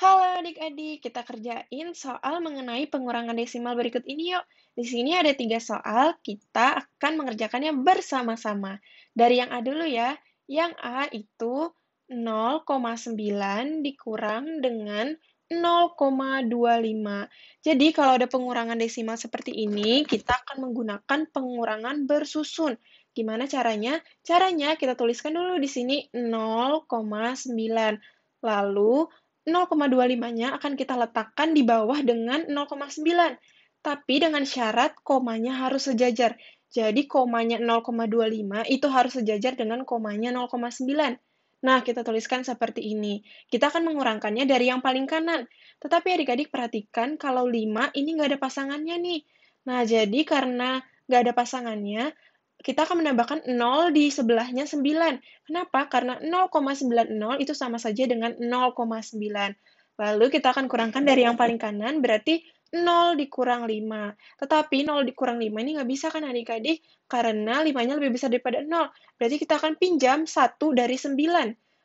Halo adik-adik, kita kerjain soal mengenai pengurangan desimal berikut ini yuk. Di sini ada tiga soal, kita akan mengerjakannya bersama-sama. Dari yang A dulu ya, yang A itu 0,9 dikurang dengan 0,25. Jadi kalau ada pengurangan desimal seperti ini, kita akan menggunakan pengurangan bersusun. Gimana caranya? Caranya kita tuliskan dulu di sini 0,9. Lalu 0,25-nya akan kita letakkan di bawah dengan 0,9. Tapi dengan syarat komanya harus sejajar. Jadi komanya 0,25 itu harus sejajar dengan komanya 0,9. Nah, kita tuliskan seperti ini. Kita akan mengurangkannya dari yang paling kanan. Tetapi adik-adik perhatikan kalau 5 ini nggak ada pasangannya nih. Nah, jadi karena nggak ada pasangannya, kita akan menambahkan 0 di sebelahnya 9. Kenapa? Karena 0,90 itu sama saja dengan 0,9. Lalu kita akan kurangkan dari yang paling kanan, berarti 0 dikurang 5. Tetapi 0 dikurang 5 ini nggak bisa kan adik-adik, karena 5-nya lebih besar daripada 0. Berarti kita akan pinjam 1 dari 9.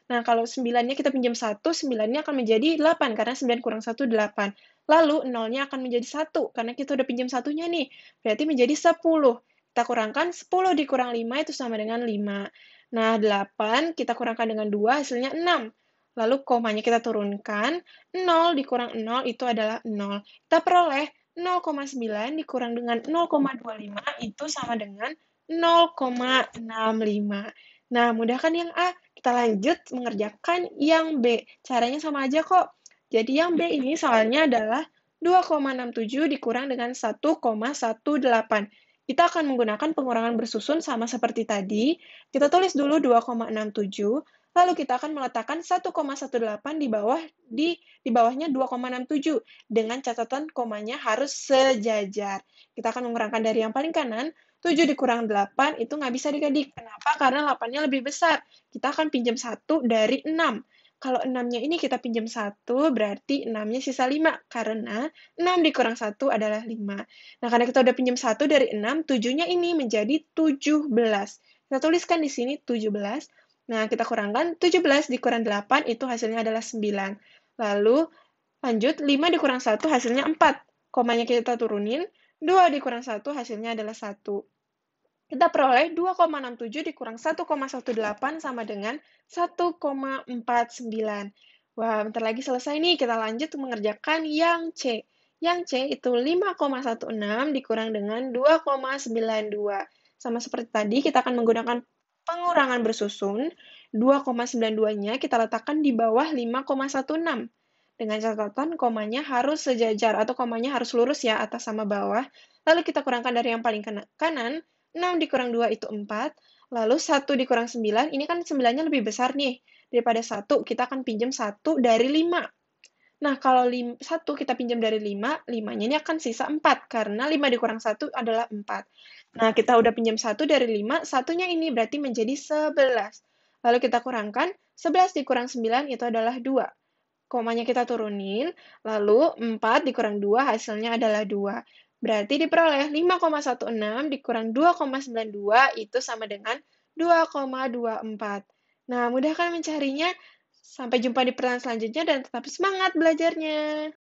Nah, kalau 9-nya kita pinjam 1, 9-nya akan menjadi 8, karena 9 kurang 1, 8. Lalu 0-nya akan menjadi 1, karena kita udah pinjam 1-nya nih. Berarti menjadi 10 kita kurangkan 10 dikurang 5 itu sama dengan 5. Nah, 8 kita kurangkan dengan 2 hasilnya 6. Lalu komanya kita turunkan, 0 dikurang 0 itu adalah 0. Kita peroleh 0,9 dikurang dengan 0,25 itu sama dengan 0,65. Nah, mudahkan yang A, kita lanjut mengerjakan yang B. Caranya sama aja kok. Jadi yang B ini soalnya adalah 2,67 dikurang dengan 1,18 kita akan menggunakan pengurangan bersusun sama seperti tadi. Kita tulis dulu 2,67, lalu kita akan meletakkan 1,18 di bawah di di bawahnya 2,67 dengan catatan komanya harus sejajar. Kita akan mengurangkan dari yang paling kanan, 7 dikurang 8 itu nggak bisa dikadik. Kenapa? Karena 8-nya lebih besar. Kita akan pinjam 1 dari 6 kalau 6-nya ini kita pinjam 1, berarti 6-nya sisa 5. Karena 6 dikurang 1 adalah 5. Nah, karena kita udah pinjam 1 dari 6, 7-nya ini menjadi 17. Kita tuliskan di sini 17. Nah, kita kurangkan 17 dikurang 8, itu hasilnya adalah 9. Lalu, lanjut, 5 dikurang 1 hasilnya 4. Komanya kita turunin, 2 dikurang 1 hasilnya adalah 1 kita peroleh 2,67 dikurang 1,18 sama dengan 1,49. Wah, bentar lagi selesai nih. Kita lanjut mengerjakan yang C. Yang C itu 5,16 dikurang dengan 2,92. Sama seperti tadi, kita akan menggunakan pengurangan bersusun. 2,92-nya kita letakkan di bawah 5,16. Dengan catatan komanya harus sejajar atau komanya harus lurus ya, atas sama bawah. Lalu kita kurangkan dari yang paling kanan, 6 dikurang 2 itu 4, lalu 1 dikurang 9, ini kan 9-nya lebih besar nih daripada 1, kita akan pinjam 1 dari 5. Nah, kalau 1 kita pinjam dari 5, 5-nya ini akan sisa 4, karena 5 dikurang 1 adalah 4. Nah, kita udah pinjam 1 dari 5, satunya ini berarti menjadi 11. Lalu kita kurangkan, 11 dikurang 9 itu adalah 2 komanya kita turunin, lalu 4 dikurang 2 hasilnya adalah 2. Berarti diperoleh 5,16 dikurang 2,92 itu sama dengan 2,24. Nah, mudah mudahkan mencarinya. Sampai jumpa di pertanyaan selanjutnya dan tetap semangat belajarnya.